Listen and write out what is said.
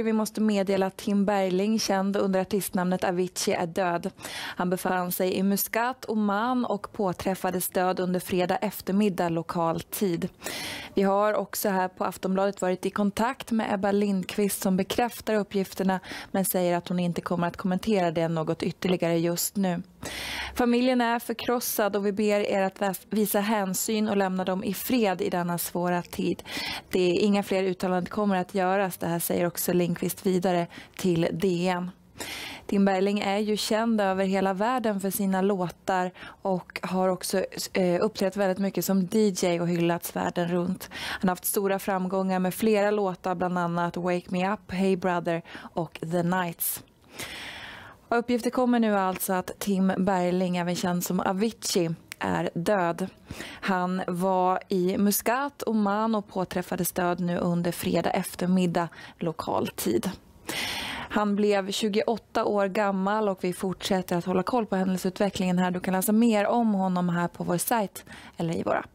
Vi måste meddela att Tim Bergling, känd under artistnamnet Avicii, är död. Han befann sig i Muscat, Oman och påträffades död under fredag eftermiddag lokal tid. Vi har också här på Aftonbladet varit i kontakt med Ebba Lindqvist som bekräftar uppgifterna men säger att hon inte kommer att kommentera det något ytterligare just nu. Familjen är förkrossad och vi ber er att visa hänsyn och lämna dem i fred i denna svåra tid. Det är inga fler uttalanden kommer att göras. Det här säger också Lindqvist vidare till DN. Martin Berling är ju känd över hela världen för sina låtar och har också eh, uppträtt väldigt mycket som DJ och hyllats världen runt. Han har haft stora framgångar med flera låtar, bland annat Wake Me Up, Hey Brother och The Nights. Och uppgifter kommer nu alltså att Tim Berling, även känd som Avicii, är död. Han var i Muscat, Oman och påträffades död nu under fredag eftermiddag lokal tid. Han blev 28 år gammal och vi fortsätter att hålla koll på händelseutvecklingen här. Du kan läsa mer om honom här på vår sajt eller i vår app.